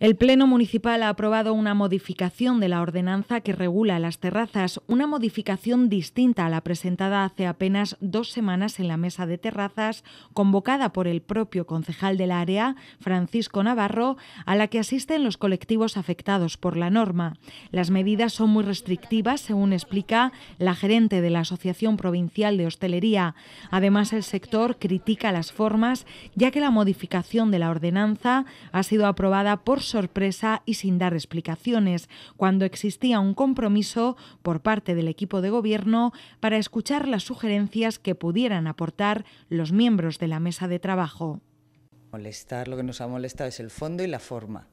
El Pleno Municipal ha aprobado una modificación de la ordenanza que regula las terrazas, una modificación distinta a la presentada hace apenas dos semanas en la mesa de terrazas, convocada por el propio concejal del área, Francisco Navarro, a la que asisten los colectivos afectados por la norma. Las medidas son muy restrictivas, según explica la gerente de la Asociación Provincial de Hostelería. Además, el sector critica las formas, ya que la modificación de la ordenanza ha sido aprobada por sorpresa y sin dar explicaciones, cuando existía un compromiso por parte del equipo de gobierno para escuchar las sugerencias que pudieran aportar los miembros de la mesa de trabajo. Molestar, lo que nos ha molestado es el fondo y la forma.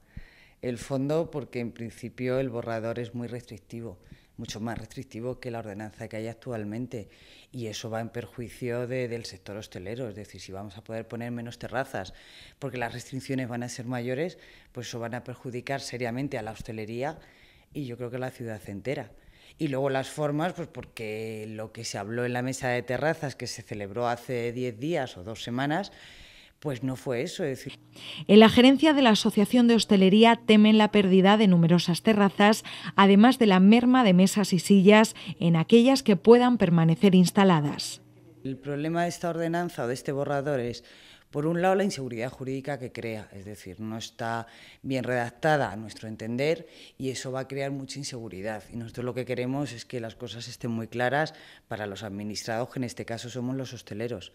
El fondo porque en principio el borrador es muy restrictivo mucho más restrictivo que la ordenanza que hay actualmente y eso va en perjuicio del sector hostelero, es decir, si vamos a poder poner menos terrazas porque las restricciones van a ser mayores, pues eso van a perjudicar seriamente a la hostelería y yo creo que a la ciudad entera. Y luego las formas, pues porque lo que se habló en la mesa de terrazas que se celebró hace diez días o dos semanas, pues no fue eso. Es decir. En la gerencia de la Asociación de Hostelería temen la pérdida de numerosas terrazas, además de la merma de mesas y sillas en aquellas que puedan permanecer instaladas. El problema de esta ordenanza o de este borrador es, por un lado, la inseguridad jurídica que crea, es decir, no está bien redactada a nuestro entender y eso va a crear mucha inseguridad. Y nosotros lo que queremos es que las cosas estén muy claras para los administrados, que en este caso somos los hosteleros.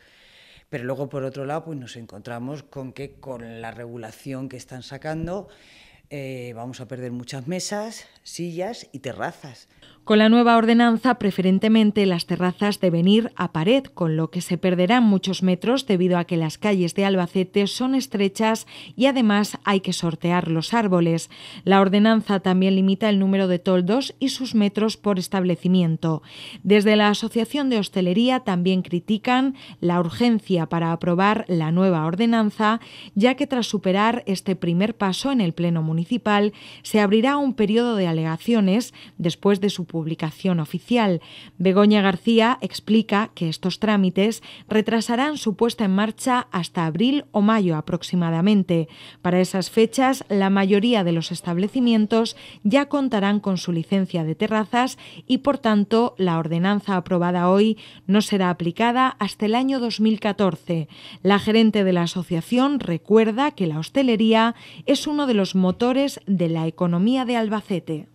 Pero luego, por otro lado, pues nos encontramos con que con la regulación que están sacando eh, vamos a perder muchas mesas, sillas y terrazas. Con la nueva ordenanza, preferentemente las terrazas deben ir a pared, con lo que se perderán muchos metros debido a que las calles de Albacete son estrechas y además hay que sortear los árboles. La ordenanza también limita el número de toldos y sus metros por establecimiento. Desde la Asociación de Hostelería también critican la urgencia para aprobar la nueva ordenanza, ya que tras superar este primer paso en el Pleno Municipal, se abrirá un periodo de alegaciones después de su publicación oficial. Begoña García explica que estos trámites retrasarán su puesta en marcha hasta abril o mayo aproximadamente. Para esas fechas, la mayoría de los establecimientos ya contarán con su licencia de terrazas y, por tanto, la ordenanza aprobada hoy no será aplicada hasta el año 2014. La gerente de la asociación recuerda que la hostelería es uno de los motores de la economía de Albacete.